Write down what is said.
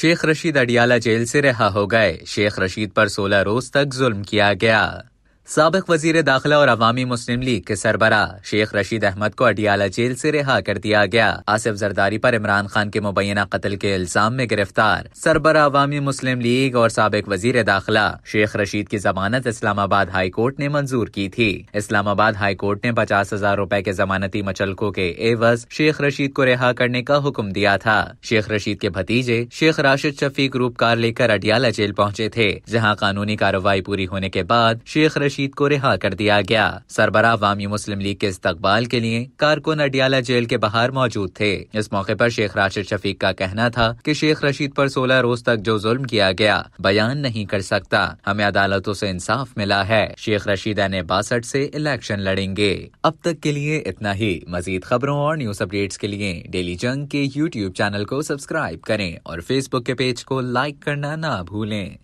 Sheikh Rashid Adiala jail से रिहा हो गए शेख रशीद पर 16 रोज तक जुल्म किया गया सबक वजीर दाखिला और अवामी मुस्लिम लीग के सरबरा शेख रशीद अहमद को अडियाला जेल से रिहा कर दिया गया आसिफ जरदारी पर इमरान खान के मुबैना कत्ल के इल्जाम में गिरफ्तार सरबरा अवामी मुस्लिम लीग और सबक वजीर दाखिला शेख रशीद की जमानत इस्लामाबाद हाई कोर्ट ने मंजूर की थी इस्लामाबाद हाई कोर्ट ने पचास हजार रूपए के जमानती मचलकों के एवज शेख रशीद को रिहा करने का हुक्म दिया था शेख रशीद के भतीजे शेख राशिद शफीक रूप कार लेकर अडियाला जेल पहुँचे थे जहाँ कानूनी कार्रवाई पूरी होने के बाद शेख रशीद को रिहा कर दिया गया सरबरा वामी मुस्लिम लीग के इस्तकबाल के लिए कारकुन अडियाला जेल के बाहर मौजूद थे इस मौके पर शेख राशिद शफीक का कहना था कि शेख रशीद पर 16 रोज तक जो जुल्म किया गया बयान नहीं कर सकता हमें अदालतों से इंसाफ मिला है शेख रशीद एन बासठ से इलेक्शन लड़ेंगे अब तक के लिए इतना ही मजीद खबरों और न्यूज अपडेट्स के लिए डेली जंग के यूट्यूब चैनल को सब्सक्राइब करें और फेसबुक के पेज को लाइक करना ना भूलें